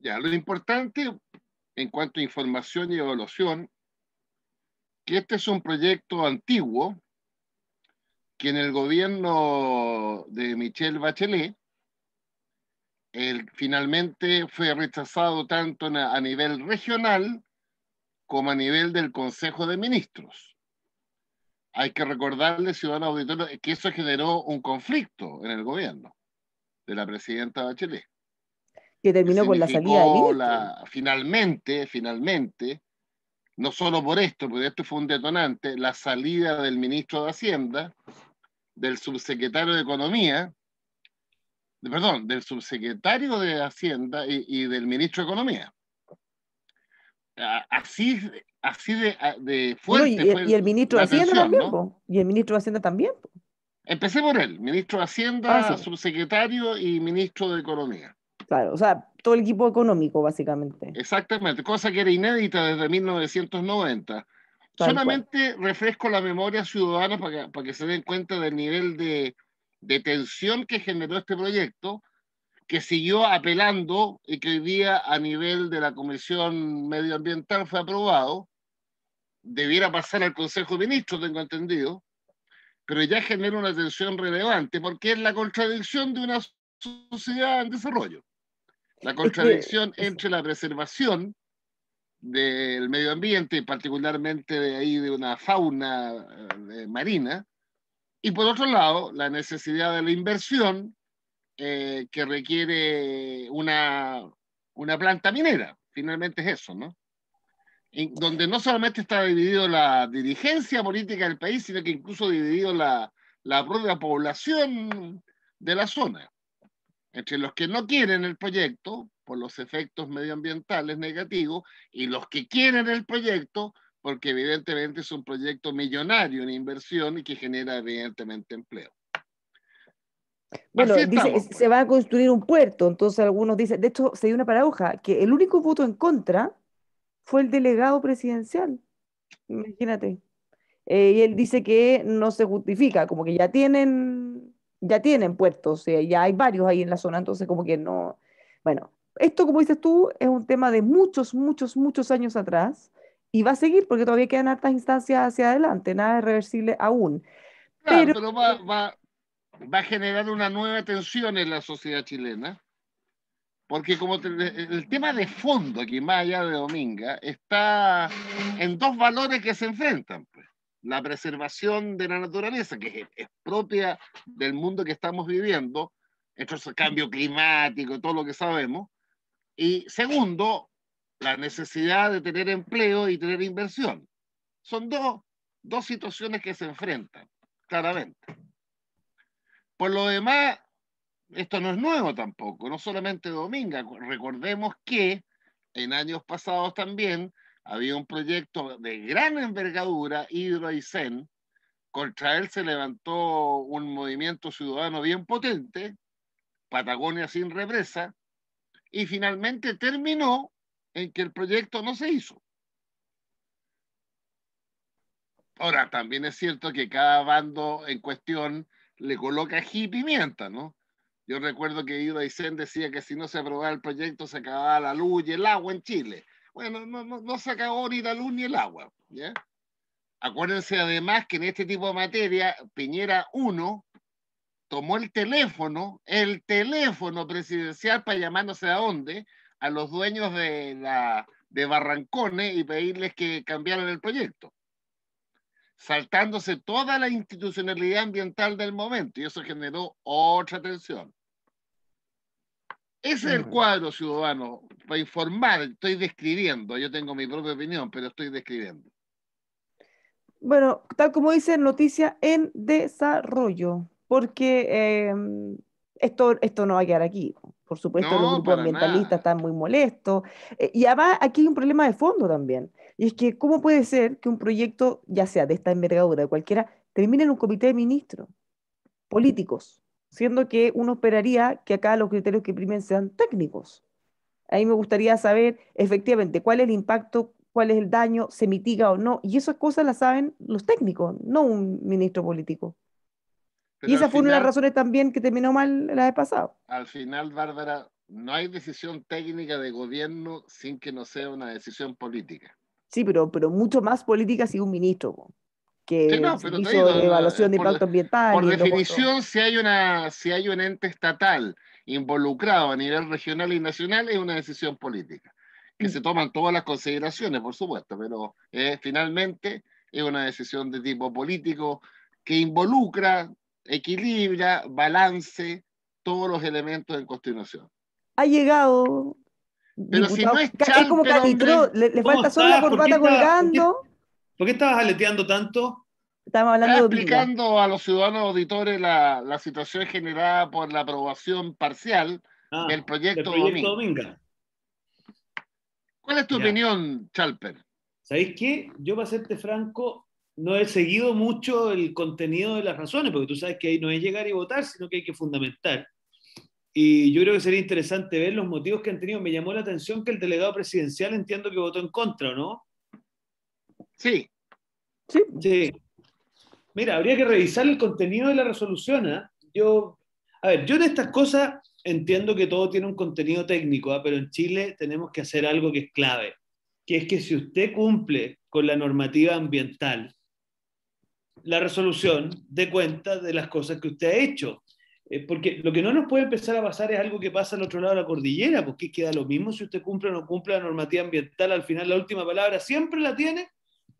Ya, lo importante en cuanto a información y evaluación, que este es un proyecto antiguo que en el gobierno de Michelle Bachelet finalmente fue rechazado tanto a nivel regional como a nivel del Consejo de Ministros hay que recordarle, ciudadano auditorios, que eso generó un conflicto en el gobierno de la presidenta Bachelet. Que terminó con la salida de la, Finalmente, finalmente, no solo por esto, porque esto fue un detonante, la salida del ministro de Hacienda, del subsecretario de Economía, perdón, del subsecretario de Hacienda y, y del ministro de Economía así, así de, de fuerte. y, y, el ministro de Hacienda también. Y el ministro Hacienda también. Empecé por él, ministro de Hacienda, ah, subsecretario y ministro de Economía. Claro, o sea, todo el equipo económico, básicamente. Exactamente, cosa que era inédita desde 1990. Solamente refresco la memoria ciudadana para que, para que se den cuenta del nivel de, de tensión que generó este proyecto que siguió apelando y que hoy día a nivel de la Comisión Medioambiental fue aprobado, debiera pasar al Consejo de Ministros, tengo entendido, pero ya genera una tensión relevante porque es la contradicción de una sociedad en desarrollo. La contradicción entre la preservación del medio ambiente, particularmente de ahí de una fauna eh, marina, y por otro lado, la necesidad de la inversión eh, que requiere una, una planta minera. Finalmente es eso, ¿no? donde no solamente está dividido la dirigencia política del país, sino que incluso dividido la, la propia población de la zona. Entre los que no quieren el proyecto por los efectos medioambientales negativos y los que quieren el proyecto porque evidentemente es un proyecto millonario en inversión y que genera evidentemente empleo. Bueno, dice, se pues. va a construir un puerto, entonces algunos dicen, de hecho, se dio una paradoja, que el único voto en contra fue el delegado presidencial. Imagínate. Eh, y él dice que no se justifica, como que ya tienen, ya tienen puertos, eh, ya hay varios ahí en la zona, entonces como que no. Bueno, esto como dices tú es un tema de muchos, muchos, muchos años atrás y va a seguir porque todavía quedan hartas instancias hacia adelante, nada es reversible aún. pero, va a generar una nueva tensión en la sociedad chilena, porque como el tema de fondo aquí, más allá de Dominga, está en dos valores que se enfrentan. Pues. La preservación de la naturaleza, que es, propia del mundo que estamos viviendo, el cambio climático, todo lo que sabemos, y segundo, la necesidad de tener empleo y tener inversión. Son dos, dos situaciones que se enfrentan, claramente. Por lo demás, esto no es nuevo tampoco, no solamente Dominga. Recordemos que en años pasados también había un proyecto de gran envergadura, Zen, Contra él se levantó un movimiento ciudadano bien potente, Patagonia sin represa, y finalmente terminó en que el proyecto no se hizo. Ahora, también es cierto que cada bando en cuestión le coloca ají y pimienta, ¿no? Yo recuerdo que Ido Aysén decía que si no se aprobaba el proyecto se acababa la luz y el agua en Chile. Bueno, no, no, se acabó ni la luz ni el agua, ¿ya? Acuérdense además que en este tipo de materia, Piñera 1 tomó el teléfono, el teléfono presidencial para llamarse a dónde, a los dueños de, la, de Barrancones y pedirles que cambiaran el proyecto saltándose toda la institucionalidad ambiental del momento y eso generó otra tensión. Ese es el mm. cuadro ciudadano, para informar, estoy describiendo, yo tengo mi propia opinión, pero estoy describiendo. Bueno, tal como dice, noticia en desarrollo, porque em, esto, esto no va a quedar aquí. Por supuesto, los grupos ambientalistas están muy molestos. Eh, y además, aquí hay un problema de fondo también. Y es que, ¿cómo puede ser que un proyecto, ya sea de esta envergadura, de cualquiera, termine en un comité de ministros políticos? Siendo que uno esperaría que acá los criterios que primen sean técnicos. Ahí me gustaría saber efectivamente cuál es el impacto, cuál es el daño, se mitiga o no. Y esas cosas las saben los técnicos, no un ministro político. y esa fue una de las razones también que terminó mal la vez pasado. Al final, Bárbara, no hay decisión técnica de gobierno sin que no sea una decisión política. Sí, pero, pero mucho más política si un ministro, que no, hizo eh, evaluación de impacto ambiental. Por definición, si hay, una, si hay un ente estatal involucrado a nivel regional y nacional, es una decisión política, que mm. se toman todas las consideraciones, por supuesto, pero eh, finalmente es una decisión de tipo político que involucra, equilibra, balance todos los elementos en continuación. Ha llegado pero si no es, es como le, falta solo la ¿por qué, estabas aleteando tanto? Estamos hablando explicando a los ciudadanos auditores la, situación generada por la aprobación parcial ah, del proyecto, de Dominga. ¿Cuál es tu opinión, Chalper? ¿Sabéis qué? Yo, para serte franco, no he seguido mucho el contenido de las razones, porque tú sabes que ahí no es llegar y votar, sino que hay que fundamentar. Y yo creo que sería interesante ver los motivos que han tenido. Me llamó la atención que el delegado presidencial entiendo que votó en contra, ¿no? Sí. Sí. Mira, habría que revisar el contenido de la resolución. ¿ah? Yo, a ver, yo en estas cosas entiendo que todo tiene un contenido técnico, ¿ah? pero en Chile tenemos que hacer algo que es clave, que es que si usted cumple con la normativa ambiental, la resolución dé cuenta de las cosas que usted ha hecho. Eh, porque lo que no nos puede empezar a pasar es algo que pasa al otro lado de la cordillera, porque queda lo mismo si usted cumple o no cumple la normativa ambiental, al final la última palabra siempre la tiene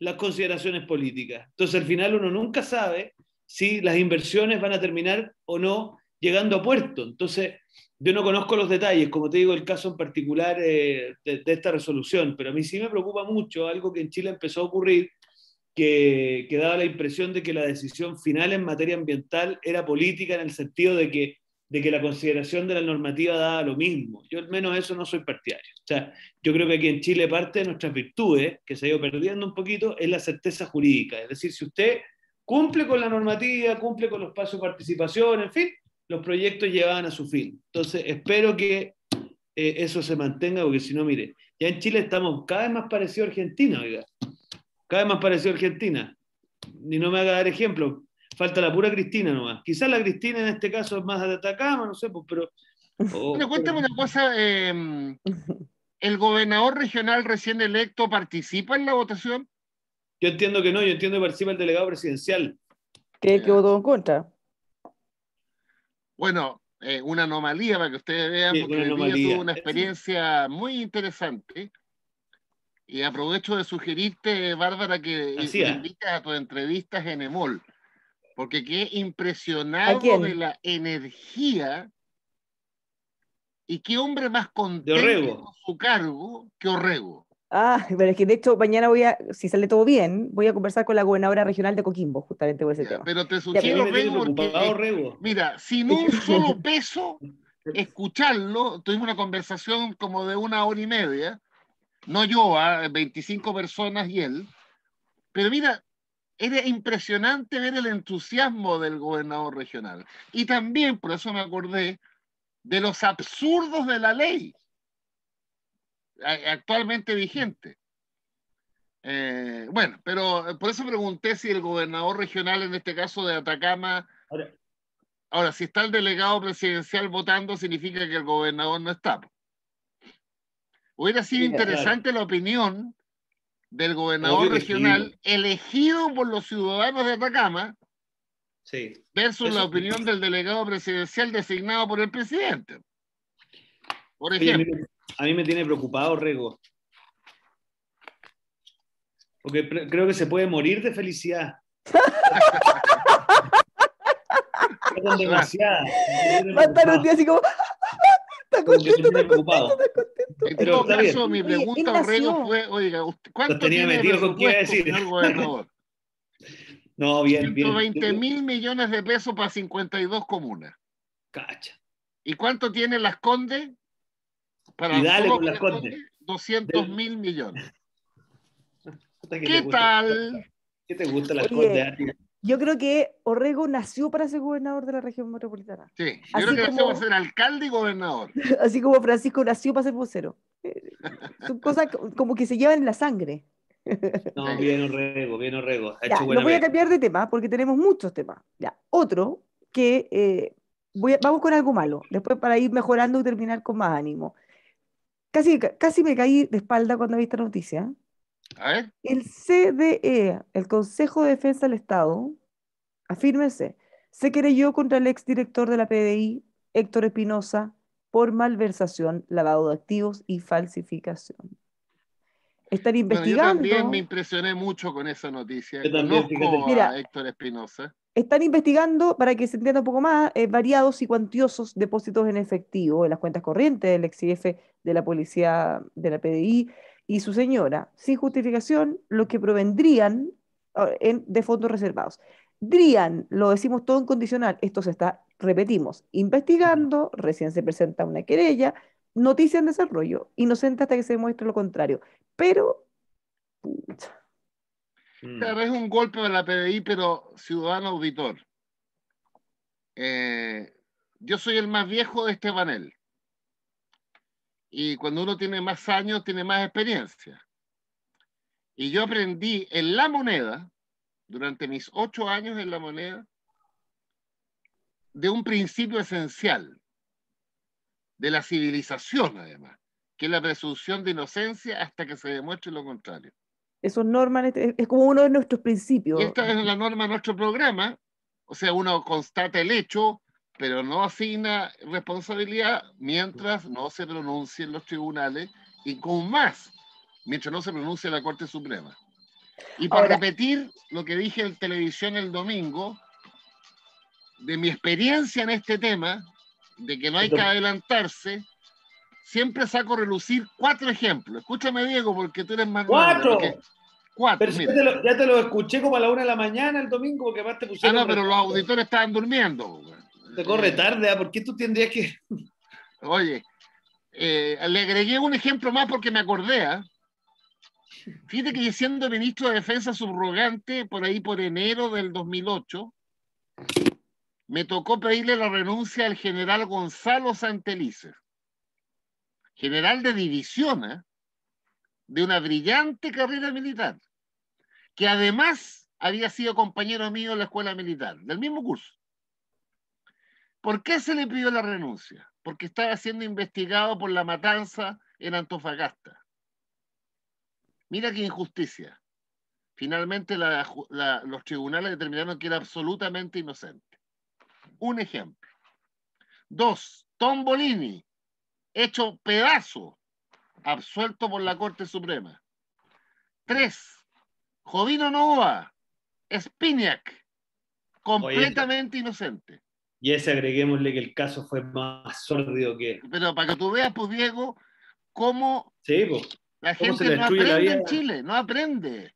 las consideraciones políticas. Entonces al final uno nunca sabe si las inversiones van a terminar o no llegando a puerto. Entonces yo no conozco los detalles, como te digo, el caso en particular eh, de esta resolución, pero a mí sí me preocupa mucho algo que en Chile empezó a ocurrir, que, daba la impresión de que la decisión final en materia ambiental era política en el sentido de que de que la consideración de la normativa daba lo mismo. Yo al menos eso no soy partidario. O sea, yo creo que aquí en Chile parte de nuestras virtudes, que se ha ido perdiendo un poquito, es la certeza jurídica. Es decir, si usted cumple con la normativa, cumple con los pasos de participación, en fin, los proyectos llevaban a su fin. Entonces, espero que eh, eso se mantenga, porque si no, mire, ya en Chile estamos cada vez más parecidos a Argentina, oiga. Cada vez más pareció Argentina. Ni no me haga dar ejemplo. Falta la pura Cristina nomás. Quizás la Cristina en este caso es más de Atacama, no sé, pues, pero. bueno, cuéntame una cosa. Em, ¿El gobernador regional recién electo participa en la votación? Yo entiendo que no, yo entiendo que participa el delegado presidencial. ¿Qué que votó en contra? Bueno, eh, una anomalía para que ustedes vean, porque una, tuvo una experiencia muy interesante. Y aprovecho de sugerirte, Bárbara, que invitas a tus entrevistas en EMOL, porque qué impresionado de la energía y qué hombre más contento con su cargo que Orrego. Ah, pero es que de hecho mañana voy a, si sale todo bien, voy a conversar con la gobernadora regional de Coquimbo, justamente por ese tema. Pero te sugiero, Orrego, eh, mira, sin un solo peso, escucharlo, tuvimos una conversación como de una hora y media, no yo, a ¿ah? 25 personas y él. Pero mira, era impresionante ver el entusiasmo del gobernador regional. Y también, por eso me acordé, de los absurdos de la ley actualmente vigente. Eh, bueno, pero eh, por eso pregunté si el gobernador regional, en este caso de Atacama, ahora, ahora si está el delegado presidencial votando, significa que el gobernador no está. Hubiera sido interesante la opinión del gobernador regional elegido por los ciudadanos de Atacama versus la opinión del delegado presidencial designado por el presidente. Por ejemplo. a, mí me, tiene preocupado, Rego. Porque creo que se puede morir de felicidad. Va a estar un día así como. Está contento, está contento, está contento. En todo caso, mi pregunta a fue, oiga, ¿cuánto tiene metido con qué no, bien, 120 mil millones de pesos para 52 comunas. Cacha. ¿Y cuánto tiene Las Condes? Para y dale con Las Condes. 200 mil millones. ¿Qué tal? ¿Qué te gusta Las Condes? Yo creo que Orrego nació para ser gobernador de la región metropolitana. Sí, yo creo que nació para ser alcalde y gobernador. Así como Francisco nació para ser vocero. Son cosas como que se llevan en la sangre. No, bien Orrego, bien Orrego. Ha no voy a cambiar de tema porque tenemos muchos temas. Ya, otro que eh, vamos con algo malo, después para ir mejorando y terminar con más ánimo. Casi, casi me caí de espalda cuando vi esta noticia. El CDE, el Consejo de Defensa del Estado, afírmese, se querelló contra el exdirector de la PDI, Héctor Espinosa, por malversación, lavado de activos y falsificación. Están investigando. también me impresioné mucho con esa noticia. mira, Héctor Espinosa. Están investigando, para que se entienda un poco más, eh, variados y cuantiosos depósitos en efectivo en las cuentas corrientes del ex jefe de la policía de la PDI, y su señora, sin justificación, los que provendrían ah, de fondos reservados. Drian, lo decimos todo en condicional, esto se está, repetimos, investigando, recién se presenta una querella, noticia en desarrollo, inocente hasta que se demuestre lo contrario. Pero, mm. es un golpe de la PDI, pero ciudadano auditor. Eh, yo soy el más viejo de este panel y cuando uno tiene más años, tiene más experiencia. Y yo aprendí en la moneda, durante mis ocho años en la moneda, de un principio esencial, de la civilización además, que es la presunción de inocencia hasta que se demuestre lo contrario. Eso es es como uno de nuestros principios. Esta es la norma de nuestro programa, o sea, uno constata el hecho, pero no asigna responsabilidad mientras no se pronuncien los tribunales y con más, mientras no se pronuncie la Corte Suprema. Y para repetir lo que dije en televisión el domingo, de mi experiencia en este tema, de que no hay que adelantarse, siempre saco relucir cuatro ejemplos. Escúchame, Diego, porque tú eres más ¡Cuatro! cuatro. ya, te lo, escuché como a la una de la mañana el domingo, porque más te pusieron. Ah, no, pero los auditores estaban durmiendo. Te corre tarde, ¿ah? ¿por qué tú tendrías que...? Oye, eh, le agregué un ejemplo más porque me acordé. ¿ah? Fíjate que siendo ministro de Defensa subrogante por ahí por enero del 2008, me tocó pedirle la renuncia al general Gonzalo Santelices, general de división ¿ah? de una brillante carrera militar, que además había sido compañero mío en la escuela militar, del mismo curso. ¿Por qué se le pidió la renuncia? Porque estaba siendo investigado por la matanza en Antofagasta. Mira qué injusticia. Finalmente los tribunales determinaron que era absolutamente inocente. Un ejemplo. Dos, Tom Bolini, hecho pedazo, absuelto por la Corte Suprema. Tres, Jovino Nova, Spiniak, completamente inocente. Y ese agreguémosle que el caso fue más sórdido que. Pero para que tú veas, pues Diego, cómo pues, la gente no aprende en Chile, no aprende.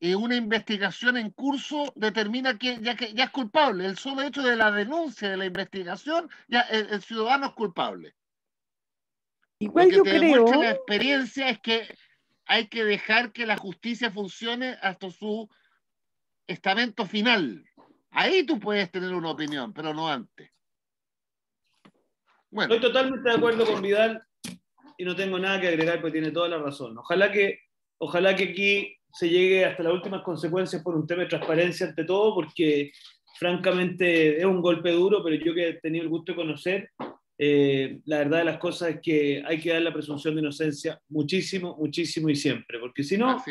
Y una investigación en curso determina que ya, que ya es culpable. El solo hecho de la denuncia, de la investigación, ya el, ciudadano es culpable. Igual yo creo. La experiencia es que hay que dejar que la justicia funcione hasta su estamento final. Ahí tú puedes tener una opinión, pero no antes. Bueno. Estoy totalmente de acuerdo con Vidal y no tengo nada que agregar, porque tiene toda la razón. Ojalá que, ojalá que aquí se llegue hasta las últimas consecuencias por un tema de transparencia ante todo, porque francamente es un golpe duro, pero yo que he tenido el gusto de conocer, eh, la verdad de las cosas es que hay que dar la presunción de inocencia muchísimo, muchísimo y siempre, porque si no,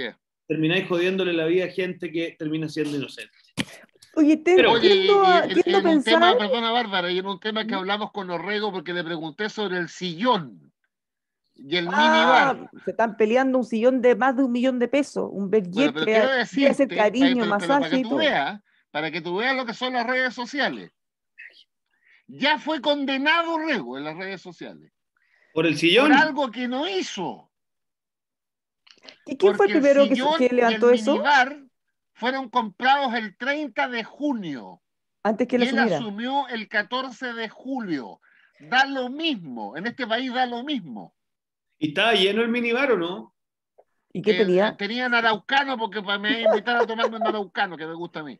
termináis jodiéndole la vida a gente que termina siendo inocente. Oye, tengo pensar... tema, perdona Bárbara, y en un tema que hablamos con Orrego porque le pregunté sobre el sillón y el ah, minibar. Se están peleando un sillón de más de un millón de pesos, un budget que hace cariño, masaje para que y todo. para que tú veas lo que son las redes sociales. Ya fue condenado Orrego en las redes sociales. ¿Por el sillón? Por algo que no hizo. ¿Y quién fue el primero que, que, levantó el eso? fueron comprados el 30 de junio. Antes que él, él asumió el 14 de julio. Da lo mismo, en este país da lo mismo. ¿Y estaba lleno el minibar o no? ¿Y qué eh, tenía? Tenía naraucano porque me invitaron a tomarme un araucano, que me gusta a mí.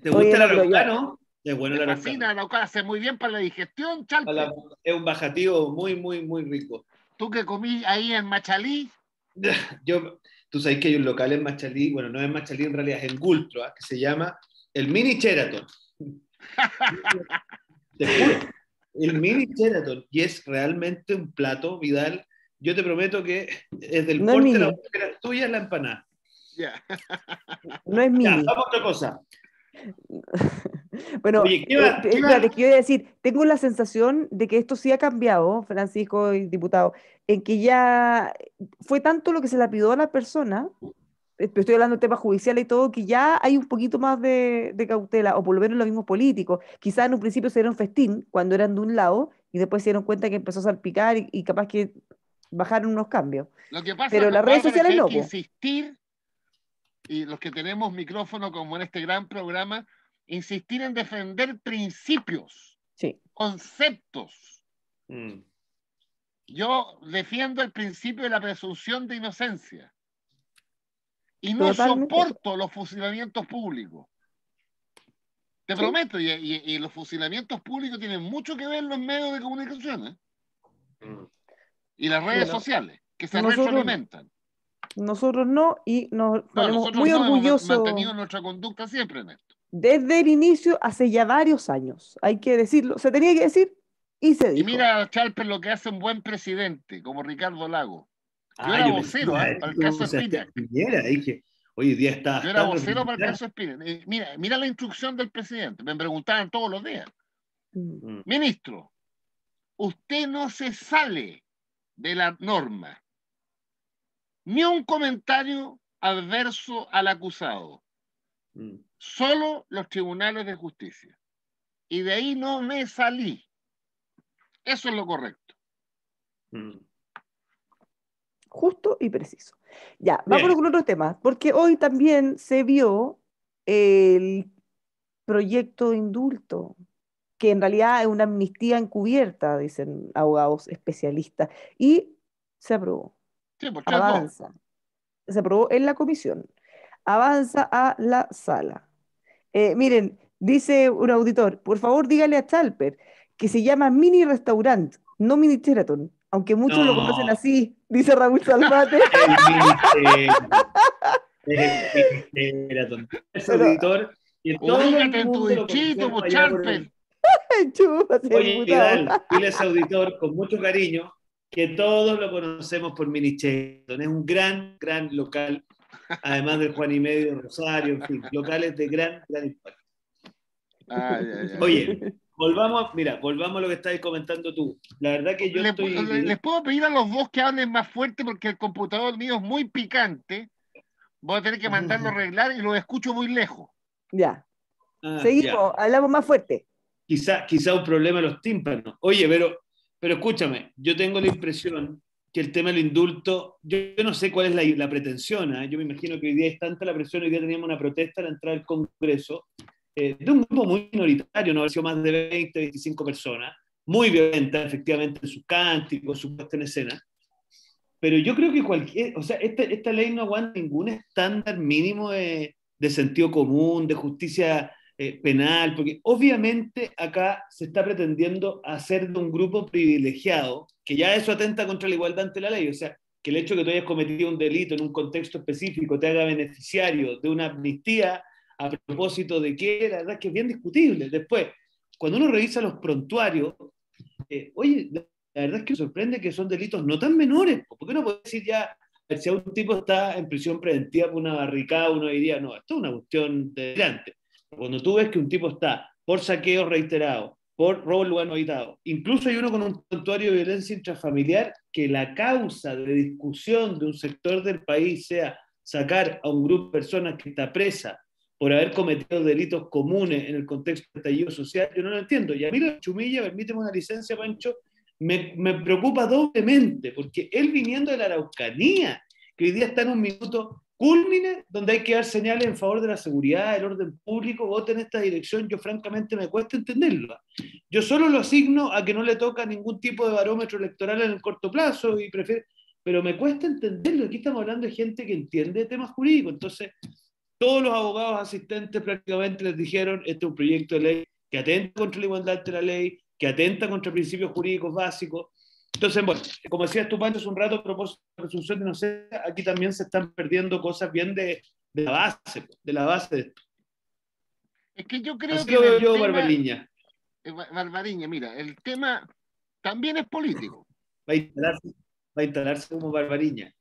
¿Te gusta el araucano? Es bueno el araucano. Hace muy bien para la digestión, es un bajativo muy, muy, muy rico. ¿Tú que comí ahí en Machalí? Yo tú sabes que hay un local en Machalí, bueno, no es Machalí, en realidad es en Gultro, ¿ah? que se llama el Mini Cheraton. el Mini Cheraton. Y es realmente un plato, Vidal. Yo te prometo que es del porte de la tuya la empanada. No es mío vamos a otra cosa. Bueno, Oye, quiero eh, decir, tengo la sensación de que esto sí ha cambiado, Francisco y diputado, en que ya fue tanto lo que se pidió a la persona, eh, estoy hablando de temas judiciales y todo, que ya hay un poquito más de, cautela, o por lo menos los mismos políticos. Quizás en un principio se dieron festín cuando eran de un lado y después se dieron cuenta que empezó a salpicar y, capaz que bajaron unos cambios. Pero las redes sociales Insistir y los que tenemos micrófono como en este gran programa, insistir en defender principios, conceptos. Mm. Yo defiendo el principio de la presunción de inocencia y no soporto los fusilamientos públicos. Te prometo, y, los fusilamientos públicos tienen mucho que ver los medios de comunicación ¿eh? mm. y las redes sociales, que se nosotros, retroalimentan. Nosotros no, y nos ponemos muy orgullosos. Hemos mantenido nuestra conducta siempre en esto desde el inicio, hace ya varios años. Hay que decirlo, se tenía que decir y se dijo. Y mira, Chalper, lo que hace un buen presidente, como Ricardo Lago. Yo ah, era vocero ¿ah? eh, para el caso Espina. hoy día está... Yo era vocero para el caso Espina. Eh, mira, la instrucción del presidente, me preguntaban todos los días. Mm. Mm. Ministro, usted no se sale de la norma. Ni un comentario adverso al acusado. Mm solo los tribunales de justicia. Y de ahí no me salí. Eso es lo correcto. Mm. Justo y preciso. Ya, vamos con otro tema, porque hoy también se vio el proyecto de indulto, que en realidad es una amnistía encubierta, dicen abogados especialistas, y se aprobó. Sí, Avanza. Se aprobó en la comisión. Avanza a la sala. Eh, miren, dice un auditor, por favor dígale a Chalper que se llama Mini Restaurant, no Mini Sheraton, aunque muchos lo conocen así, dice Raúl Salvate. Eh, el Mini Sheraton. Es auditor. Y todo en tu Chalper. Oye, auditor con mucho cariño que todos lo conocemos por Mini Sheraton. Es un gran, gran local además de Juan y Medio, Rosario, en fin, locales de gran, gran impacto. Oye, volvamos, mira, volvamos a lo que estabas comentando tú. La verdad que yo les, puedo pedir a los dos que hablen más fuerte porque el computador mío es muy picante. Voy a tener que mandarlo a arreglar y lo escucho muy lejos. Ah, ya. Seguimos, hablamos más fuerte. Quizá, quizá un problema los tímpanos. Oye, pero, pero escúchame, yo tengo la impresión que el tema del indulto, yo, no sé cuál es la, pretensión, ¿eh? yo me imagino que hoy día es tanta la presión, hoy día teníamos una protesta al entrar al Congreso eh, de un grupo muy minoritario, no ha sido más de 20, 25 personas, muy violenta efectivamente en sus cánticos, su puesta en escena, pero yo creo que cualquier, o sea, esta, esta ley no aguanta ningún estándar mínimo de, de sentido común, de justicia eh, penal, porque obviamente acá se está pretendiendo hacer de un grupo privilegiado, que ya eso atenta contra la igualdad ante la ley. O sea, que el hecho de que tú hayas cometido un delito en un contexto específico te haga beneficiario de una amnistía a propósito de qué, la verdad es que es bien discutible. Después, cuando uno revisa los prontuarios, eh, oye, la verdad es que me sorprende que son delitos no tan menores. ¿Por qué no puede decir ya, si un tipo está en prisión preventiva por una barricada, uno diría, no, esto es una cuestión delante. Cuando tú ves que un tipo está por saqueo reiterado, por robo en lugar no habitado. Incluso hay uno con un santuario de violencia intrafamiliar que la causa de discusión de un sector del país sea sacar a un grupo de personas que está presa por haber cometido delitos comunes en el contexto del estallido social, yo no lo entiendo. Y a mí la chumilla, permíteme una licencia, Pancho, me, me preocupa doblemente, porque él viniendo de la Araucanía, que hoy día está en un minuto cúlmine donde hay que dar señales en favor de la seguridad, el orden público, voten en esta dirección, yo francamente me cuesta entenderlo. Yo solo lo asigno a que no le toca ningún tipo de barómetro electoral en el corto plazo y prefiero, pero me cuesta entenderlo. Aquí estamos hablando de gente que entiende temas jurídicos. Entonces, todos los abogados asistentes prácticamente les dijeron, este es un proyecto de ley que atenta contra la igualdad de la ley, que atenta contra principios jurídicos básicos, entonces, bueno, como decías tú, antes un rato, propósito de la presunción de inocencia, aquí también se están perdiendo cosas bien de, la base, pues, de la base de esto. Es que yo creo que. yo, Barbariña. Eh, Barbariña, mira, el tema también es político. Va a instalarse, va a instalarse como Barbariña.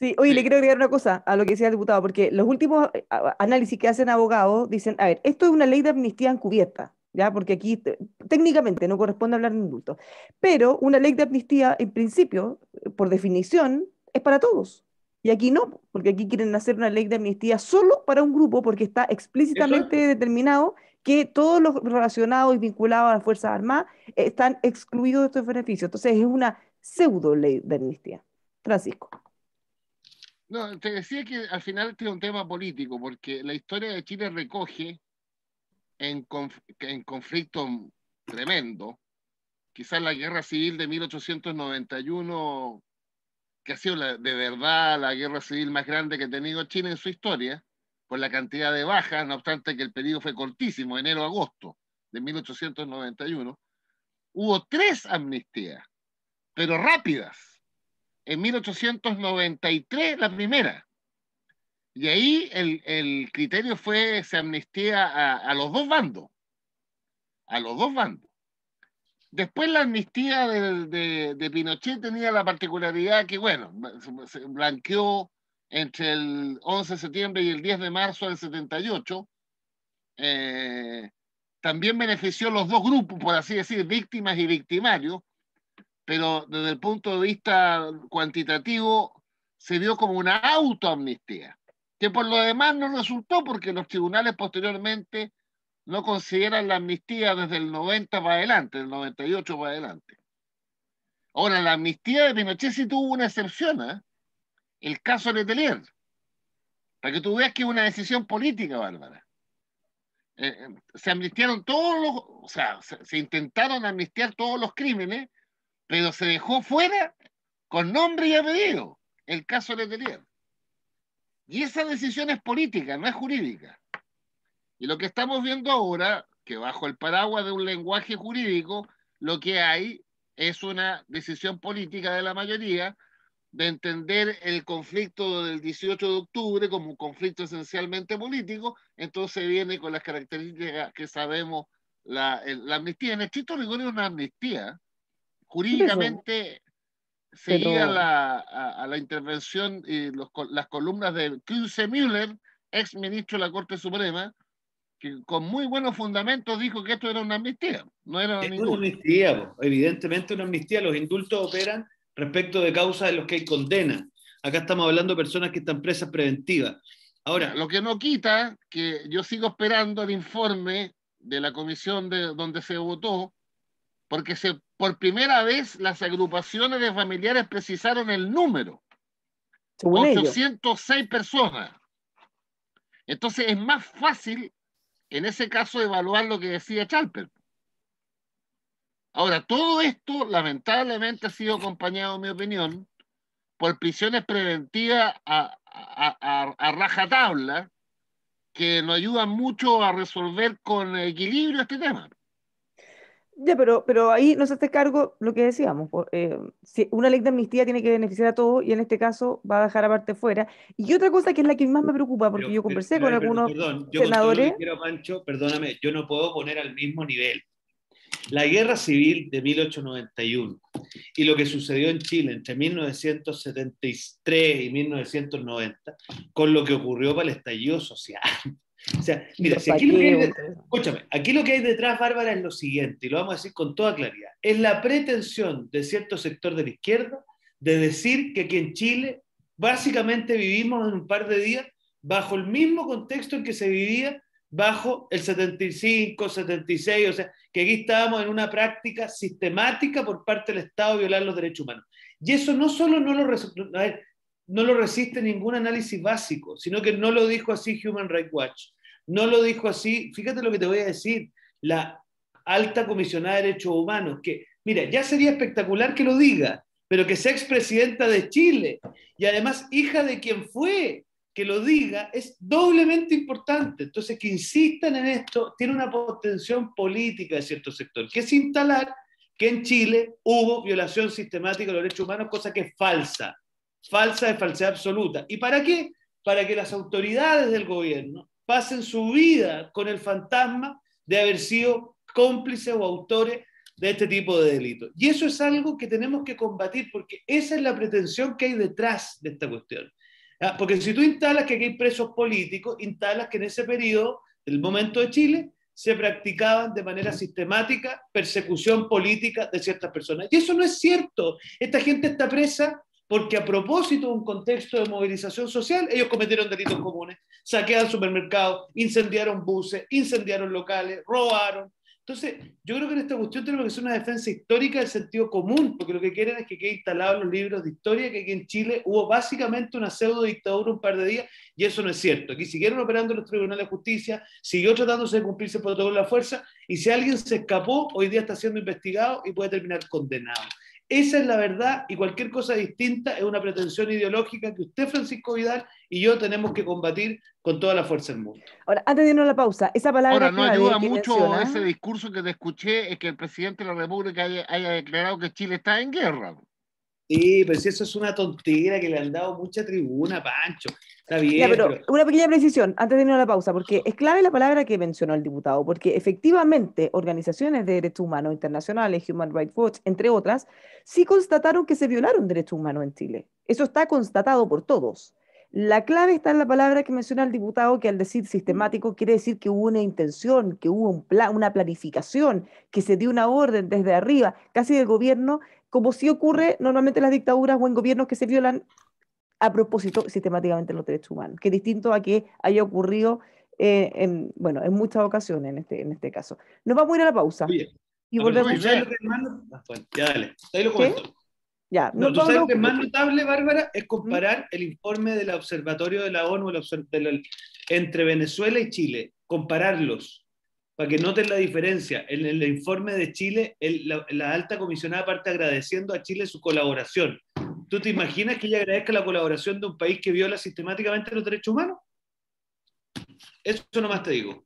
Sí, oye, le quiero agregar una cosa a lo que decía el diputado, porque los últimos eh, análisis que hacen abogados dicen, a ver, esto es una ley de amnistía encubierta porque aquí técnicamente no corresponde hablar de indulto. Pero una ley de amnistía, en principio, por definición, es para todos. Y aquí no, porque aquí quieren hacer una ley de amnistía solo para un grupo, porque está explícitamente determinado que todos los relacionados y vinculados a las Fuerzas Armadas están excluidos de estos beneficios. Entonces es una pseudo ley de amnistía. Francisco. No, te decía que al final es un tema político, porque la historia de Chile recoge en, conflicto tremendo. Quizás la guerra civil de 1891, que ha sido de verdad la guerra civil más grande que ha tenido China en su historia, por la cantidad de bajas, no obstante que el periodo fue cortísimo, enero-agosto de 1891, hubo tres amnistías, pero rápidas. En 1893 la primera, y ahí el, criterio fue, se amnistía a, los dos bandos, a los dos bandos. Después la amnistía de, Pinochet tenía la particularidad que, bueno, se blanqueó entre el 11 de septiembre y el 10 de marzo del 78, eh, también benefició los dos grupos, por así decir, víctimas y victimarios, pero desde el punto de vista cuantitativo se vio como una autoamnistía que por lo demás no resultó porque los tribunales posteriormente no consideran la amnistía desde el 90 para adelante, del 98 para adelante. Ahora, la amnistía de Pinochet sí tuvo una excepción, ¿eh? el caso Letelier, para que tú veas que es una decisión política, Bárbara. Eh, eh, se amnistiaron todos los, o sea, se, intentaron amnistiar todos los crímenes, pero se dejó fuera con nombre y apellido el caso Letelier. Y esa decisión es política, no es jurídica. Y lo que estamos viendo ahora, que bajo el paraguas de un lenguaje jurídico, lo que hay es una decisión política de la mayoría de entender el conflicto del 18 de octubre como un conflicto esencialmente político, entonces viene con las características que sabemos la, amnistía. En estricto rigor es una amnistía jurídicamente seguía la, a, la intervención y las columnas de Kunze Müller, ex ministro de la Corte Suprema, que con muy buenos fundamentos dijo que esto era una amnistía. No era una amnistía, evidentemente una amnistía. Los indultos operan respecto de causas de los que hay condena. Acá estamos hablando de personas que están presas preventivas. Ahora, lo que no quita que yo sigo esperando el informe de la comisión de, donde se votó, porque se, por primera vez las agrupaciones de familiares precisaron el número. 806 personas. Entonces es más fácil, en ese caso, evaluar lo que decía Chalper. Ahora, todo esto lamentablemente ha sido acompañado, en mi opinión, por prisiones preventivas a, a, a, a rajatabla que nos ayudan mucho a resolver con equilibrio este tema. Ya, pero, pero ahí nos hace cargo lo que decíamos. Eh, si una ley de amnistía tiene que beneficiar a todos y en este caso va a dejar a parte fuera. Y otra cosa que es la que más me preocupa, porque yo conversé con algunos perdón, senadores. Con perdóname, yo no puedo poner al mismo nivel la guerra civil de 1891 y lo que sucedió en Chile entre 1973 y 1990 con lo que ocurrió para el estallido social. O sea, mira, si aquí, lo que hay detrás, escúchame, aquí lo que hay detrás, Bárbara, es lo siguiente, y lo vamos a decir con toda claridad, es la pretensión de cierto sector de la izquierda de decir que aquí en Chile básicamente vivimos en un par de días bajo el mismo contexto en que se vivía bajo el 75, 76, o sea, que aquí estábamos en una práctica sistemática por parte del Estado de violar los derechos humanos. Y eso no solo no lo no lo resiste ningún análisis básico, sino que no lo dijo así Human Rights Watch, no lo dijo así, fíjate lo que te voy a decir, la alta comisionada de derechos humanos, que, mira, ya sería espectacular que lo diga, pero que sea expresidenta de Chile y además hija de quien fue, que lo diga, es doblemente importante. Entonces, que insistan en esto tiene una potencia política de cierto sector, que es instalar que en Chile hubo violación sistemática de los derechos humanos, cosa que es falsa falsa de falsedad absoluta. ¿Y para qué? Para que las autoridades del gobierno pasen su vida con el fantasma de haber sido cómplices o autores de este tipo de delitos. Y eso es algo que tenemos que combatir porque esa es la pretensión que hay detrás de esta cuestión. ¿Ah? Porque si tú instalas que aquí hay presos políticos, instalas que en ese periodo, el momento de Chile, se practicaban de manera sistemática persecución política de ciertas personas. Y eso no es cierto. Esta gente está presa porque a propósito de un contexto de movilización social, ellos cometieron delitos comunes, saquearon supermercados, incendiaron buses, incendiaron locales, robaron. Entonces, yo creo que en esta cuestión tenemos que hacer una defensa histórica del sentido común, porque lo que quieren es que quede instalado en los libros de historia que aquí en Chile hubo básicamente una pseudo dictadura un par de días, y eso no es cierto. Aquí siguieron operando los tribunales de justicia, siguió tratándose de cumplirse por protocolo la fuerza, y si alguien se escapó, hoy día está siendo investigado y puede terminar condenado. Esa es la verdad y cualquier cosa distinta es una pretensión ideológica que usted, Francisco Vidal, y yo tenemos que combatir con toda la fuerza del mundo. Ahora, antes de irnos a la pausa, esa palabra... Ahora, no ayuda mucho ese discurso que te escuché, es que el presidente de la República haya declarado que Chile está en guerra. Sí, pero pues si eso es una tontera que le han dado mucha tribuna, Pancho. Está bien. pero, una pequeña precisión antes de irnos a la pausa, porque es clave la palabra que mencionó el diputado, porque efectivamente organizaciones de derechos humanos internacionales, Human Rights Watch, entre otras, sí constataron que se violaron derechos humanos en Chile. Eso está constatado por todos. La clave está en la palabra que menciona el diputado, que al decir sistemático quiere decir que hubo una intención, que hubo un una planificación, que se dio una orden desde arriba, casi del gobierno, como sí ocurre normalmente en las dictaduras o en gobiernos que se violan a propósito sistemáticamente los derechos humanos, que es distinto a que haya ocurrido eh, en, bueno, en muchas ocasiones en este, en este caso. Nos vamos a ir a la pausa. Y a volvemos. Ver, ya dale, lo Ya, no, lo más notable, Bárbara, es comparar el informe del Observatorio de la ONU entre Venezuela y Chile, compararlos para que noten la diferencia. En el informe de Chile, la, alta comisionada parte agradeciendo a Chile su colaboración. ¿Tú te imaginas que ella agradezca la colaboración de un país que viola sistemáticamente los derechos humanos? Eso nomás te digo.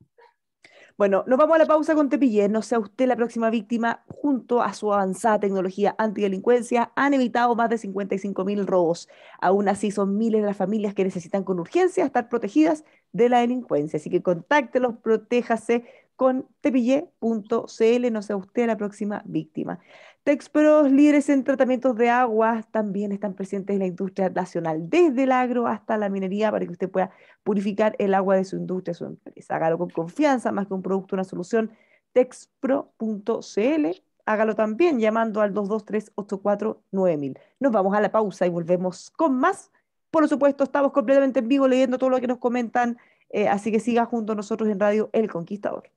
Bueno, nos vamos a la pausa con Tepillé. No sea usted la próxima víctima. Junto a su avanzada tecnología antidelincuencia, han evitado más de 55.000 robos. Aún así, son miles de las familias que necesitan con urgencia estar protegidas de la delincuencia. Así que contáctelos, protéjase con tepille.cl no sea usted la próxima víctima. Texpros líderes en tratamientos de aguas también están presentes en la industria nacional, desde el agro hasta la minería, para que usted pueda purificar el agua de su industria, su empresa. Hágalo con confianza, más que un producto, una solución. Texpro.cl. Hágalo también llamando al 223-849000. Nos vamos a la pausa y volvemos con más. Por supuesto, estamos completamente en vivo leyendo todo lo que nos comentan, eh, así que siga junto a nosotros en Radio El Conquistador.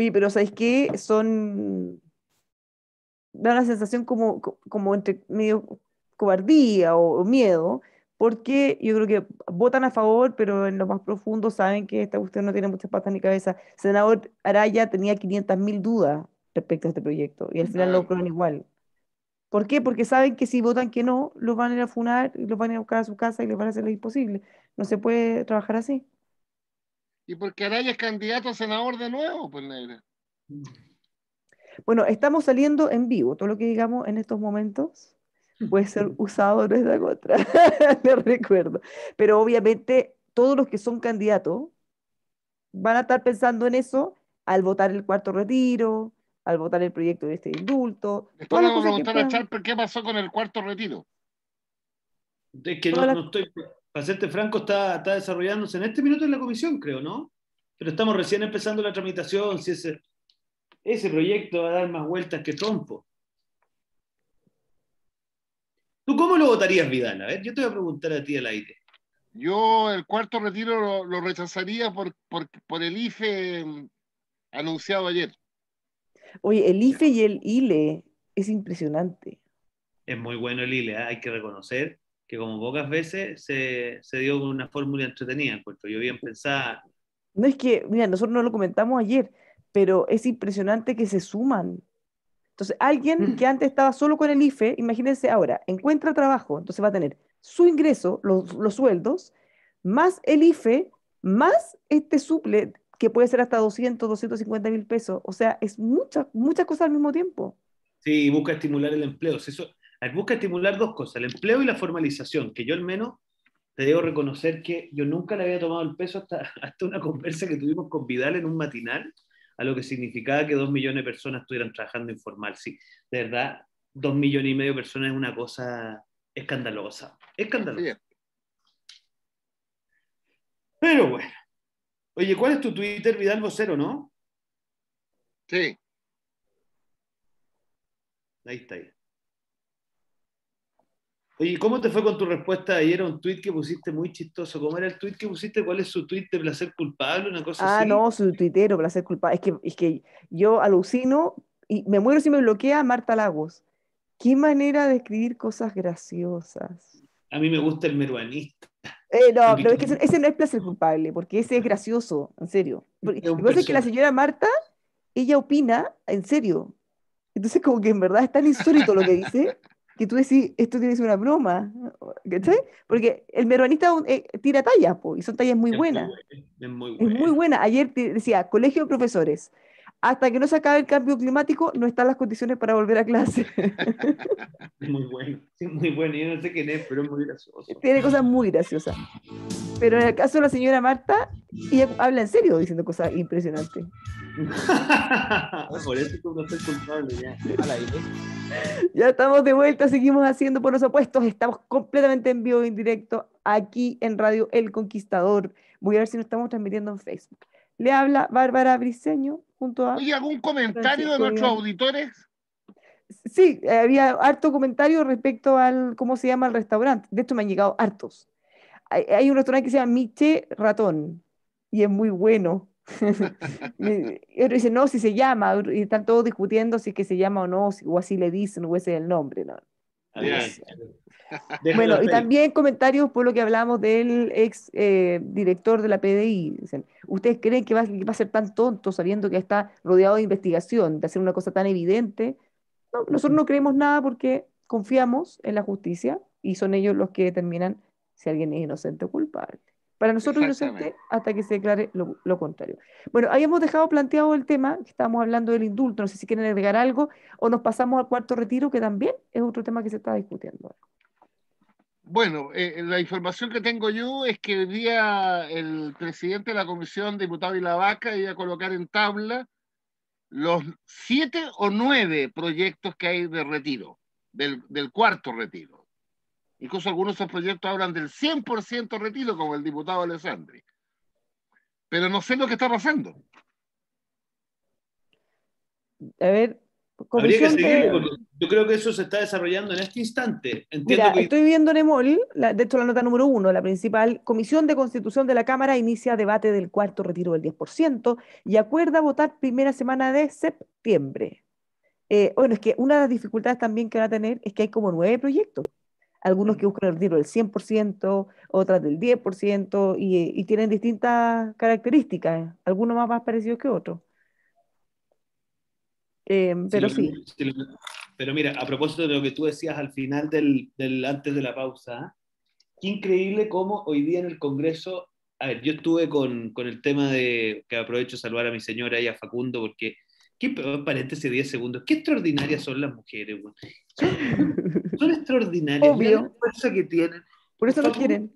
Sí, pero ¿sabes qué? Son. da una sensación como, como entre medio cobardía o, miedo, porque yo creo que votan a favor, pero en lo más profundo saben que esta cuestión no tiene muchas patas ni cabeza. Senador Araya tenía 500.000 dudas respecto a este proyecto y al final lo aprueban igual. ¿Por qué? Porque saben que si votan que no, los van a ir a funar, los van a ir a buscar a su casa y les van a hacer lo imposible. No se puede trabajar así y porque Araya es candidato a senador de nuevo, pues negra. Bueno, estamos saliendo en vivo. Todo lo que digamos en estos momentos puede ser usado en nuestra contra. No recuerdo. Pero obviamente todos los que son candidatos van a estar pensando en eso al votar el cuarto retiro, al votar el proyecto de este indulto. Después vamos a preguntar qué pasó con el cuarto retiro. De que no estoy para franco, está, desarrollándose en este minuto en la comisión, creo, ¿no? Pero estamos recién empezando la tramitación, si ese, ese proyecto va a dar más vueltas que trompo. ¿Tú cómo lo votarías, Vidal? A ver, yo te voy a preguntar a ti el aire. Yo el cuarto retiro lo, rechazaría por, por, el IFE mm, anunciado ayer. Oye, el IFE y el ILE es impresionante. Es muy bueno el ILE, ¿eh? hay que reconocer que como pocas veces se, se dio una fórmula entretenida, yo bien pensada. No es que, mira, nosotros no lo comentamos ayer, pero es impresionante que se suman. Entonces, alguien mm. que antes estaba solo con el IFE, imagínense ahora, encuentra trabajo, entonces va a tener su ingreso, los, sueldos, más el IFE, más este suple, que puede ser hasta 200, 250 mil pesos. O sea, es muchas, muchas cosas al mismo tiempo. Sí, busca estimular el empleo. Eso, busca estimular dos cosas, el empleo y la formalización, que yo al menos te debo reconocer que yo nunca le había tomado el peso hasta, hasta una conversa que tuvimos con Vidal en un matinal, a lo que significaba que dos millones de personas estuvieran trabajando informal. Sí, de verdad, dos millones y medio de personas es una cosa escandalosa. Escandalosa. Pero bueno. Oye, ¿cuál es tu Twitter, Vidal Vocero, no? Sí. Ahí está. Ahí. Oye, ¿cómo te fue con tu respuesta ayer a un tweet que pusiste muy chistoso? ¿Cómo era el tweet que pusiste? ¿Cuál es su tweet de placer culpable? Una cosa ah, no, su tuitero, placer culpable. Es que, que yo alucino y me muero si me bloquea Marta Lagos. Qué manera de escribir cosas graciosas. A mí me gusta el meruanista. Eh, no, pero es que ese, no es placer culpable, porque ese es gracioso, en serio. Porque, lo que pasa es que la señora Marta, ella opina, en serio. Entonces, como que en verdad es tan insólito lo que dice que tú decís, esto tienes una broma, ¿cachai? Porque el meronista eh, tira tallas, y son tallas muy buenas. Es muy buena. Ayer decía, colegio de profesores, hasta que no se acabe el cambio climático, no están las condiciones para volver a clase. muy bueno, sí, muy bueno. Yo no sé quién es, pero es muy gracioso. Tiene cosas muy graciosas. Pero en el caso de la señora Marta, ella habla en serio diciendo cosas impresionantes. ya. estamos de vuelta, seguimos haciendo por los opuestos, estamos completamente en vivo, en directo, aquí en Radio El Conquistador. Voy a ver si nos estamos transmitiendo en Facebook. Le habla Bárbara Briseño junto a... ¿Hay algún comentario de nuestros auditores? Sí, había harto comentario respecto al cómo se llama el restaurante. De esto me han llegado hartos. Hay, hay un restaurante que se llama Miche Ratón y es muy bueno y otro dice, no, si se llama, y están todos discutiendo si es que se llama o no, o así le dicen, o ese es el nombre, Bueno, y también comentarios por lo que hablamos del ex eh, director de la PDI. ¿ustedes creen que va, a ser tan tonto sabiendo que está rodeado de investigación, de hacer una cosa tan evidente? nosotros no creemos nada porque confiamos en la justicia y son ellos los que determinan si alguien es inocente o culpable. Para nosotros inocente hasta que se declare lo, contrario. Bueno, habíamos dejado planteado el tema, estábamos hablando del indulto, no sé si quieren agregar algo, o nos pasamos al cuarto retiro, que también es otro tema que se está discutiendo. Bueno, eh, la información que tengo yo es que el día el presidente de la comisión, diputado y la vaca, iba a colocar en tabla los siete o nueve proyectos que hay de retiro, del cuarto retiro. Incluso algunos de esos proyectos hablan del 100% retiro, como el diputado Alessandri. Pero no sé lo que está pasando. A ver, comisión. Yo creo que eso se está desarrollando en este instante. Mira, estoy viendo en EMOL, de hecho la nota número uno, la principal, Comisión de Constitución de la Cámara inicia debate del cuarto retiro del 10% y acuerda votar primera semana de septiembre. Eh, bueno, es que una de las dificultades también que va a tener es que hay como nueve proyectos algunos mm. que buscan el dinero del 100%, otras del 10%, y, y tienen distintas características, algunos más, más parecidos que otros. Em, pero sí. pero mira, a propósito de lo que tú decías al final del, del antes de la pausa, qué increíble cómo hoy día en el Congreso, a ver, yo estuve con, con el tema de, que aprovecho saludar a mi señora y a Facundo, porque, qué, paréntesis, 10 segundos, qué extraordinarias son las mujeres, bueno son extraordinarias. La fuerza que tienen. Por eso lo quieren.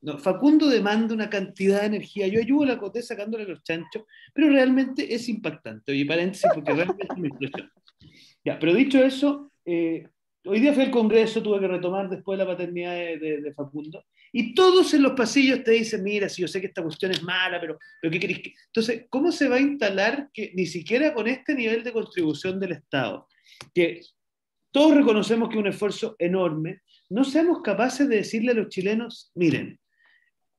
No, Facundo demanda una cantidad de energía. Yo ayudo a la Coté sacándole los chanchos, pero realmente es impactante. Oye, paréntesis, porque realmente me Ya, pero dicho eso, eh, hoy día fue el Congreso, tuve que retomar después la paternidad de, de, Facundo, y todos en los pasillos te dicen, mira, si yo sé que esta cuestión es mala, pero, pero ¿qué querés Entonces, ¿cómo se va a instalar que ni siquiera con este nivel de contribución del Estado, que todos reconocemos que es un esfuerzo enorme. No seamos capaces de decirle a los chilenos, miren,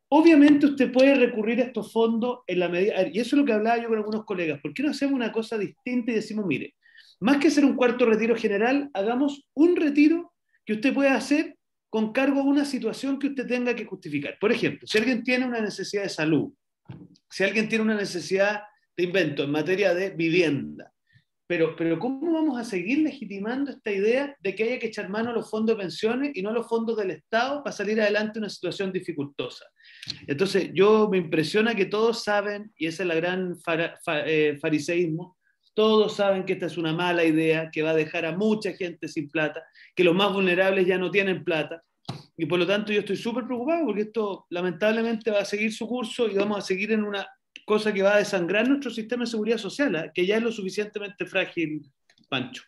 obviamente usted puede recurrir a estos fondos en la medida, y eso es lo que hablaba yo con algunos colegas, ¿por qué no hacemos una cosa distinta y decimos, mire, más que hacer un cuarto retiro general, hagamos un retiro que usted pueda hacer con cargo a una situación que usted tenga que justificar. Por ejemplo, si alguien tiene una necesidad de salud, si alguien tiene una necesidad de invento en materia de vivienda, pero, ¿cómo vamos a seguir legitimando esta idea de que haya que echar mano a los fondos de pensiones y no a los fondos del Estado para salir adelante una situación dificultosa? Entonces, yo me impresiona que todos saben, y ese es el gran eh, fariseísmo, todos saben que esta es una mala idea, que va a dejar a mucha gente sin plata, que los más vulnerables ya no tienen plata. Y por lo tanto yo estoy súper preocupado porque esto lamentablemente va a seguir su curso y vamos a seguir en una cosa que va a desangrar nuestro sistema de seguridad social, ¿ah? que ya es lo suficientemente frágil, Pancho.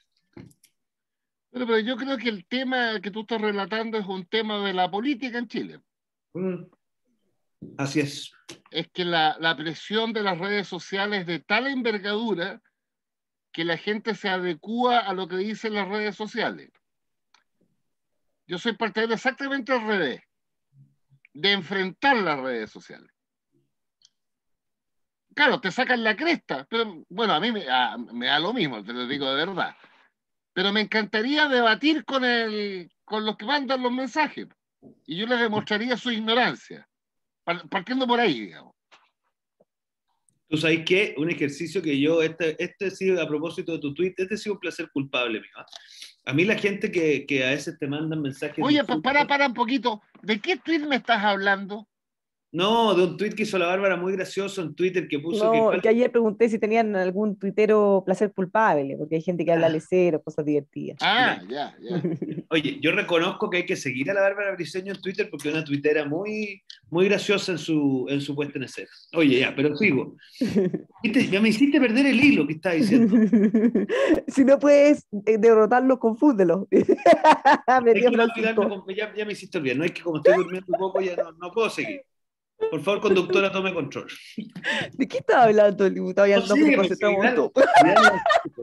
Bueno, pero yo creo que el tema que tú estás relatando es un tema de la política en Chile. Mm. Así es. Es que la, presión de las redes sociales es de tal envergadura que la gente se adecúa a lo que dicen las redes sociales. Yo soy partidario exactamente al revés, de enfrentar las redes sociales claro, te sacan la cresta, pero bueno, a mí ah, me, da lo mismo, te lo digo de verdad. Pero me encantaría debatir con, el, con los que mandan los mensajes y yo les demostraría su ignorancia, partiendo por ahí, digamos. Tú sabes que un ejercicio que yo, este, este ha sido a propósito de tu tweet, este ha sido un placer culpable, ¿ah? A mí la gente que, que a veces te mandan mensajes. Oye, pues para, para un poquito, ¿de qué tweet me estás hablando? No, de un tuit que hizo la Bárbara muy gracioso en Twitter que puso no, que. ayer pregunté si tenían algún tuitero placer culpable, porque hay gente que habla de ah. cero, cosas divertidas. Ah, ya, ya. Oye, yo reconozco que hay que seguir a la Bárbara Briseño en Twitter porque es una tuitera muy, muy graciosa en su, en su puesta en escena. Oye, ya, pero sigo. ya me hiciste perder el hilo que está diciendo. si no puedes eh, derrotarlo, confúndelo. ya, me hiciste bien, no es que como estoy durmiendo un poco ya no puedo seguir. Por favor, conductora, tome control. ¿De qué estaba hablando el diputado? Pues,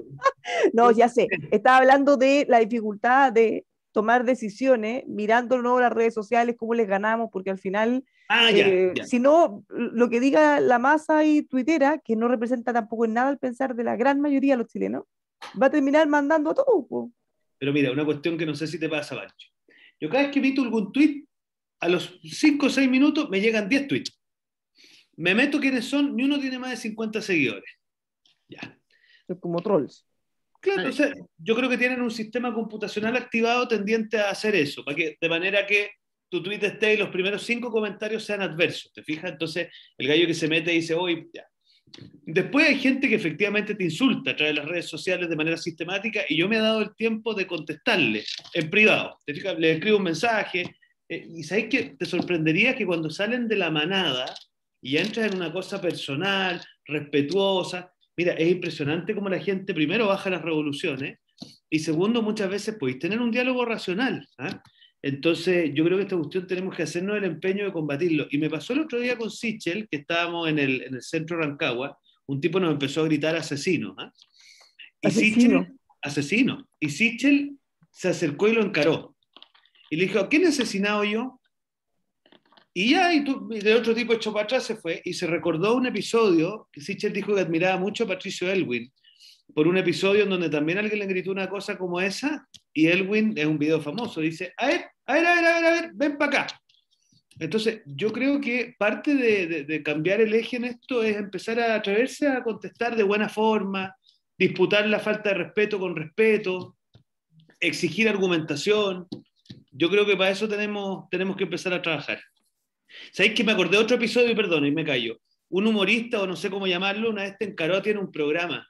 no, ya sé. Estaba hablando de la dificultad de tomar decisiones mirando las redes sociales, cómo les ganamos, porque al final, ah, eh, si no, lo que diga la masa y tuitera, que no representa tampoco en nada el pensar de la gran mayoría de los chilenos, va a terminar mandando a todo. Pero mira, una cuestión que no sé si te pasa, Bancho. Yo cada vez que emito algún tuit, a los 5 o 6 minutos me llegan 10 tweets. Me meto quiénes son, ni uno tiene más de 50 seguidores. Ya. Es como trolls. Claro, yo creo que tienen un sistema computacional activado tendiente a hacer eso, para que, de manera que tu tweet esté y los primeros cinco comentarios sean adversos, ¿te fijas? Entonces, el gallo que se mete dice, hoy, ya. Después hay gente que efectivamente te insulta a través de las redes sociales de manera sistemática y yo me he dado el tiempo de contestarle en privado. ¿te fijas? Le escribo un mensaje, eh, y sabéis que te sorprendería que cuando salen de la manada y entras en una cosa personal, respetuosa, mira, es impresionante cómo la gente primero baja las revoluciones y segundo, muchas veces podéis tener un diálogo racional. ¿ah? Entonces, yo creo que esta cuestión tenemos que hacernos el empeño de combatirlo. Y me pasó el otro día con Sichel, que estábamos en el, centro de Rancagua, un tipo nos empezó a gritar asesino. ¿ah? asesino. asesino. Y Sichel se acercó y lo encaró. Y le dijo, quién he asesinado yo? Y ya, y, de otro tipo hecho para atrás se fue y se recordó un episodio que Sichel dijo que admiraba mucho a Patricio Elwin, por un episodio en donde también alguien le gritó una cosa como esa, y Elwin es un video famoso, dice, a ver, a ver, a ver, a ver, ven para acá. Entonces, yo creo que parte de, de, cambiar el eje en esto es empezar a atreverse a contestar de buena forma, disputar la falta de respeto con respeto, exigir argumentación, yo creo que para eso tenemos, tenemos que empezar a trabajar. ¿Sabéis que me acordé de otro episodio y perdón, y me callo? Un humorista, o no sé cómo llamarlo, una vez te encaró, en un programa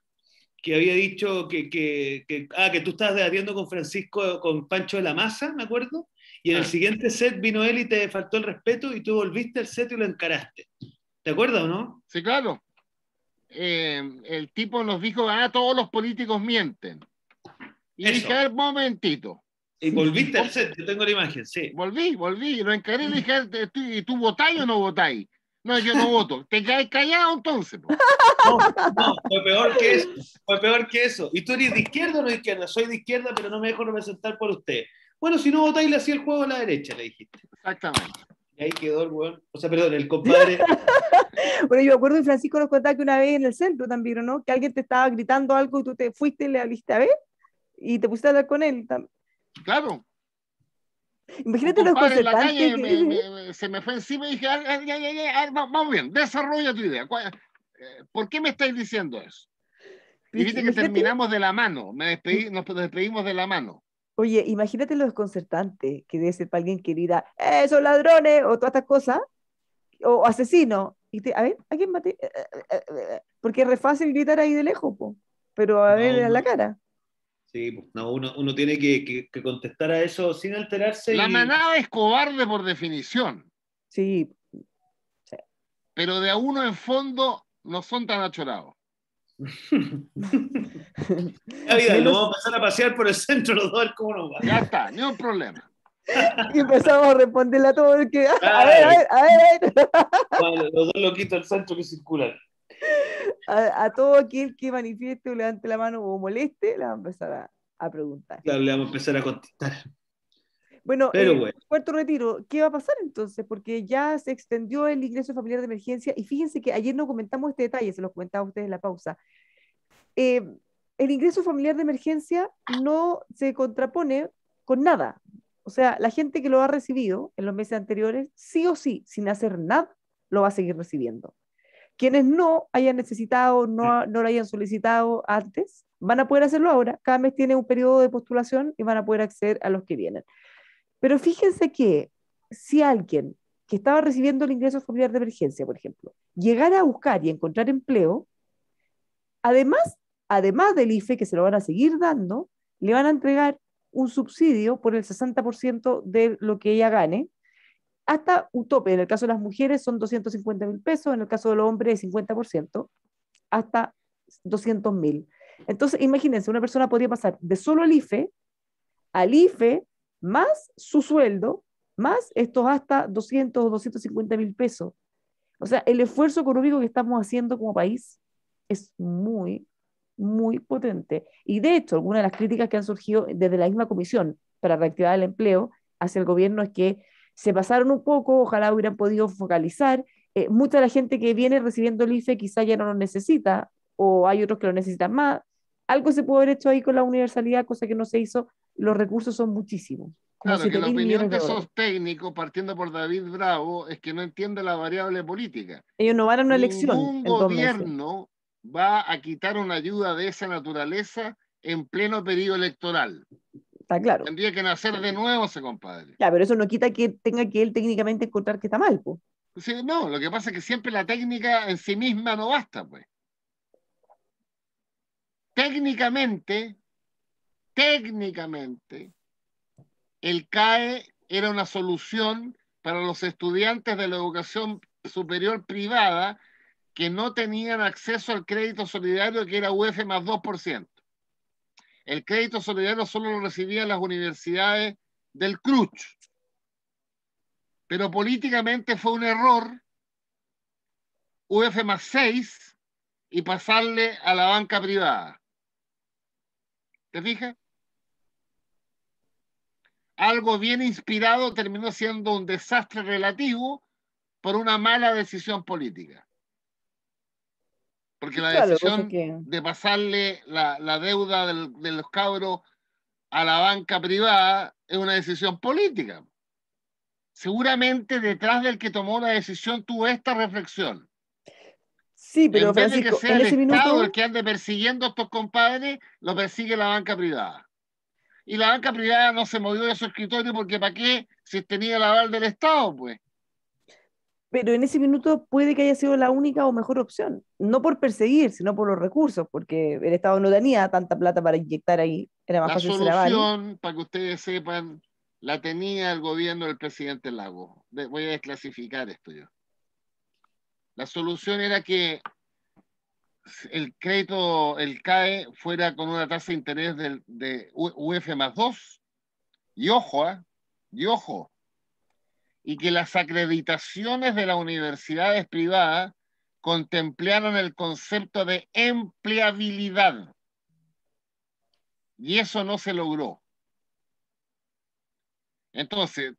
que había dicho que, que, que, ah, que tú estabas debatiendo con Francisco, con Pancho de la Masa, me acuerdo, y en el ah. siguiente set vino él y te faltó el respeto y tú volviste al set y lo encaraste. ¿Te acuerdas o no? Sí, claro. Eh, el tipo nos dijo, ah, todos los políticos mienten. Y Eso. dije, un momentito, y volviste al yo tengo la imagen, sí. Volví, volví, lo encaré y le dije, ¿tú, ¿tú votáis o no votáis? No, yo no voto. ¿Te quedáis callado entonces? No, no, fue peor que eso. Fue peor que eso. ¿Y tú eres de izquierda o no de izquierda? Soy de izquierda, pero no me dejo representar por usted. Bueno, si no votáis, le hacía el juego a la derecha, le dijiste. Exactamente. Y ahí quedó el weón. O sea, perdón, el compadre. bueno, yo me acuerdo que Francisco nos contaba que una vez en el centro también, ¿no? Que alguien te estaba gritando algo y tú te fuiste y le hablaste a ver y te pusiste a hablar con él. Claro. Imagínate los concertantes que... se me fue encima y dije, ay, ah, ay, ah, ah, vamos bien, desarrolla tu idea. Eh, ¿Por qué me estáis diciendo eso? Y pues, viste que terminamos de la mano, me despedí, mm. nos despedimos de la mano. Oye, imagínate los concertantes que debe ser para alguien que diga, eh, son ladrones, o todas estas cosas, o, asesino. Y a ver, ¿a quién maté? Porque es re fácil gritar ahí de lejos, po. pero a ver, en la cara. Sí, pues, no, uno, uno tiene que, que, contestar a eso sin alterarse. La manada es cobarde por definición. Sí. Pero de a uno en fondo no son tan achorados. lo vamos a pasar a pasear por el centro los dos, ¿cómo nos va? Ya está, no hay problema. Y empezamos a responderle a todo el que. A ver, a ver, a ver. los dos loquitos del centro que circulan a, todo aquel que manifieste o levante la mano o moleste, le vamos a empezar a, preguntar. Claro, le vamos a empezar a contestar. Bueno, Pero eh, Retiro, ¿qué va a pasar entonces? Porque ya se extendió el ingreso familiar de emergencia y fíjense que ayer no comentamos este detalle, se los comentaba a ustedes en la pausa. Eh, el ingreso familiar de emergencia no se contrapone con nada. O sea, la gente que lo ha recibido en los meses anteriores, sí o sí, sin hacer nada, lo va a seguir recibiendo quienes no hayan necesitado, no, mm. no lo hayan solicitado antes, van a poder hacerlo ahora. Cada mes tiene un periodo de postulación y van a poder acceder a los que vienen. Pero fíjense que si alguien que estaba recibiendo el ingreso familiar de emergencia, por ejemplo, llegara a buscar y encontrar empleo, además, además del IFE, que se lo van a seguir dando, le van a entregar un subsidio por el 60% de lo que ella gane, hasta un tope. En el caso de las mujeres son 250 mil pesos, en el caso de los hombres 50%, hasta 200 mil. Entonces, imagínense, una persona podría pasar de solo al IFE al IFE más su sueldo, más estos hasta 200 o 250 mil pesos. O sea, el esfuerzo económico que estamos haciendo como país es muy, muy potente. Y de hecho, alguna de las críticas que han surgido desde la misma comisión para reactivar el empleo hacia el gobierno es que se pasaron un poco, ojalá hubieran podido focalizar. Eh, mucha de la gente que viene recibiendo el IFE quizá ya no lo necesita, o hay otros que lo necesitan más. Algo se pudo haber hecho ahí con la universalidad, cosa que no se hizo. Los recursos son muchísimos. Claro, que la opinión de esos técnicos, partiendo por David Bravo, es que no entiende la variable política. Ellos no van a una elección. Un gobierno va a quitar una ayuda de esa naturaleza en pleno periodo electoral claro. Tendría que nacer de nuevo ese compadre. Claro, pero eso no quita que tenga que él técnicamente encontrar que está mal, no, lo que pasa es que siempre la técnica en sí misma no basta, pues. Técnicamente, técnicamente, el CAE era una solución para los estudiantes de la educación superior privada que no tenían acceso al crédito solidario que era UF más 2%. El crédito solidario solo lo recibían las universidades del CRUCH. Pero políticamente fue un error UF más 6 y pasarle a la banca privada. ¿Te fijas? Algo bien inspirado terminó siendo un desastre relativo por una mala decisión política. Porque la decisión de pasarle la, deuda de los cabros a la banca privada es una decisión política. Seguramente detrás del que tomó la decisión tuvo esta reflexión. Sí, pero en que sea el Estado el que ande persiguiendo a estos compadres, lo persigue la banca privada. Y la banca privada no se movió de su escritorio porque ¿para qué? Si tenía el aval del Estado, pues pero en ese minuto puede que haya sido la única o mejor opción, no por perseguir, sino por los recursos, porque el Estado no tenía tanta plata para inyectar ahí, era más la solución, para que ustedes sepan, la tenía el gobierno del presidente Lago. voy a desclasificar esto yo. La solución era que el crédito, el CAE, fuera con una tasa de interés de, UF más 2, y ojo, ¿eh? y ojo, y que las acreditaciones de las universidades privadas contemplaron el concepto de empleabilidad. Y eso no se logró. Entonces,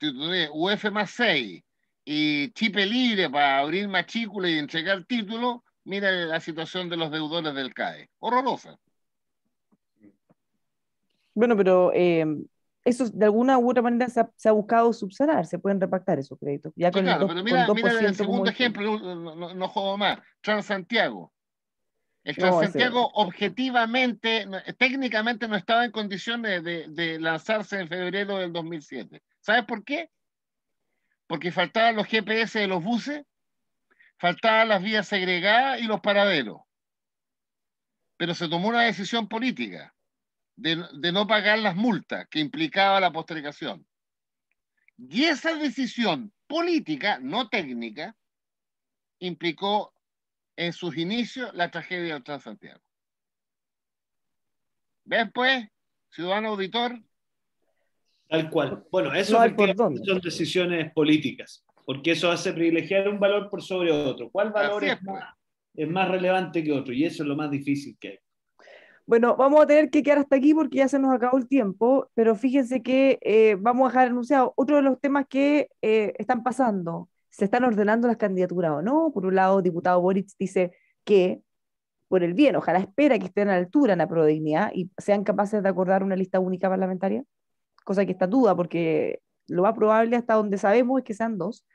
UF más 6 y chipe libre para abrir matrícula y entregar título, mira la situación de los deudores del CAE. Horrorosa. Bueno, pero eh, eso de alguna u otra manera se ha, buscado subsanar, se pueden repactar esos créditos. Ya pero mira, el segundo ejemplo, no, juego más, Transantiago. El Transantiago objetivamente, técnicamente no estaba en condiciones de, de, lanzarse en febrero del 2007. ¿Sabes por qué? Porque faltaban los GPS de los buses, faltaban las vías segregadas y los paraderos. Pero se tomó una decisión política de, no pagar las multas que implicaba la postergación. Y esa decisión política, no técnica, implicó en sus inicios la tragedia del Transantiago. ¿Ves pues, ciudadano auditor? Tal cual. Bueno, eso son decisiones políticas, porque eso hace privilegiar un valor por sobre otro. ¿Cuál valor es, pues. más, es, más, relevante que otro? Y eso es lo más difícil que hay. Bueno, vamos a tener que quedar hasta aquí porque ya se nos acabó el tiempo, pero fíjense que eh, vamos a dejar anunciado otro de los temas que eh, están pasando. Se están ordenando las candidaturas o no. Por un lado, diputado Boric dice que, por el bien, ojalá espera que estén a la altura en la dignidad y sean capaces de acordar una lista única parlamentaria, cosa que está duda porque lo más probable hasta donde sabemos es que sean dos.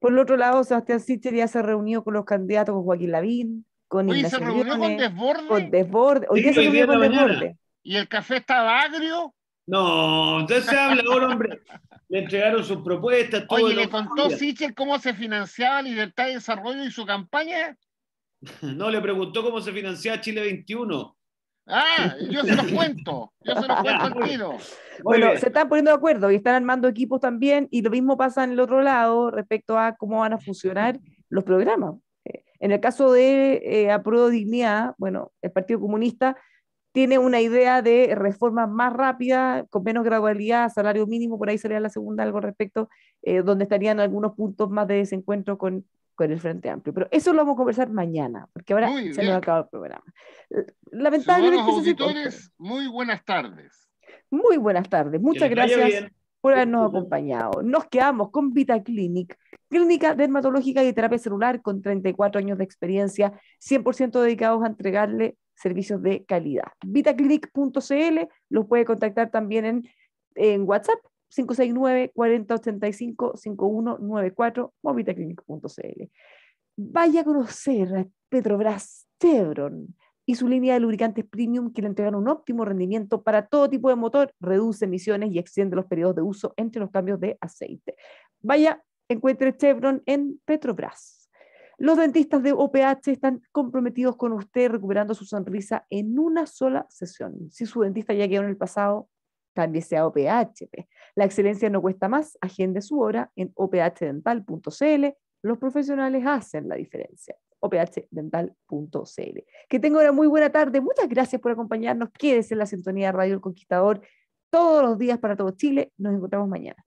Por el otro lado, Sebastián Sitcher ya se reunió con los candidatos, con Joaquín Lavín, con Oye, se reunió con Desborde. Con Desborde. Oye, se reunió con Desborde. ¿Y el café estaba agrio? No, entonces se habla ahora, hombre. Le entregaron sus propuestas. Todo Oye, ¿le contó Sichel cómo se financiaba Libertad y Desarrollo y su campaña? No, le preguntó cómo se financiaba Chile 21. Ah, yo se los cuento, yo se los cuento al Bueno, se están poniendo de acuerdo y están armando equipos también, y lo mismo pasa en el otro lado respecto a cómo van a funcionar los programas. En el caso de eh, Dignidad, bueno, el Partido Comunista tiene una idea de reformas más rápidas, con menos gradualidad, salario mínimo, por ahí sería la segunda algo respecto, eh, donde estarían algunos puntos más de desencuentro con, el Frente Amplio. Pero eso lo vamos a conversar mañana, porque ahora se nos acaba el programa. Lamentablemente... Señoras muy buenas tardes. Muy buenas tardes. Muchas gracias por habernos acompañado. Nos quedamos con Vitaclinic, clínica dermatológica y terapia celular con 34 años de experiencia, 100% dedicados a entregarle servicios de calidad. Vitaclinic.cl los puede contactar también en, en WhatsApp 569-4085-5194 o vitaclinic.cl. Vaya a conocer a Petrobras Tebron y su línea de lubricantes premium que le entregan un óptimo rendimiento para todo tipo de motor, reduce emisiones y extiende los periodos de uso entre los cambios de aceite. Vaya, encuentre Chevron en Petrobras. Los dentistas de OPH están comprometidos con usted recuperando su sonrisa en una sola sesión. Si su dentista ya quedó en el pasado, cámbiese a OPH. La excelencia no cuesta más, agende su hora en ophdental.cl. Los profesionales hacen la diferencia ophdental.cl. Que tengo una muy buena tarde. Muchas gracias por acompañarnos. quieres en la sintonía Radio El Conquistador todos los días para todo Chile. Nos encontramos mañana.